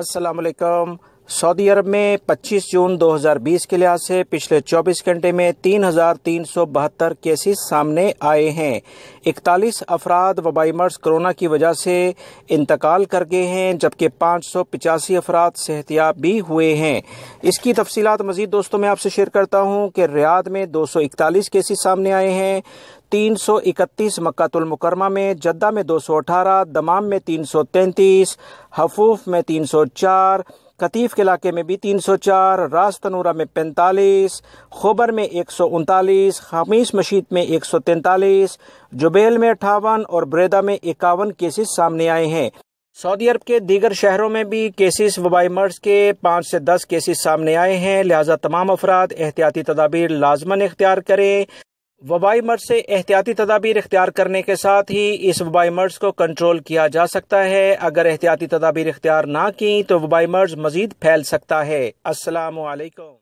अस्सलाम सऊदी अरब में 25 जून 2020 के लिहाज से पिछले 24 घंटे में तीन हजार तीन सौ बहत्तर केसेस सामने आए हैं 41 अफराद वबाई मर्ज कोरोना की वजह से इंतकाल कर गए हैं जबकि पाँच सौ पिचासी अफराद सेहतियाब भी हुए हैं इसकी तफसीत मजीद दोस्तों मैं आपसे शेयर करता हूँ कि रियाद में दो सौ इकतालीस केसेस सामने आए हैं तीन सौ इकतीस मक्तुलमकरमा में जद्दा में दो सौ अठारह दमाम में तीन सौ तैंतीस हफूफ में तीन सौ चार कतीफ के इलाके में भी 304, रास्तनूरा में 45, खोबर में एक सौ उनतालीस खमीस मशीद में एक सौ तैंतालीस जुबेल में अठावन और ब्रेदा में इक्यावन केसेस सामने आए हैं सऊदी अरब के दीगर शहरों में भी केसेस वबाई मर्ज के पाँच से दस केसेस सामने आए हैं लिहाजा तमाम अफराद एहतियाती तदाबीर लाजमन इख्तियार करें वबाई मर्ज से एहतियाती तदाबीर इख्तियार करने के साथ ही इस वबाई मर्ज को कंट्रोल किया जा सकता है अगर एहतियाती तदाबीर इख्तियार ना की तो वबाई मर्ज मजीद फैल सकता है असलामकम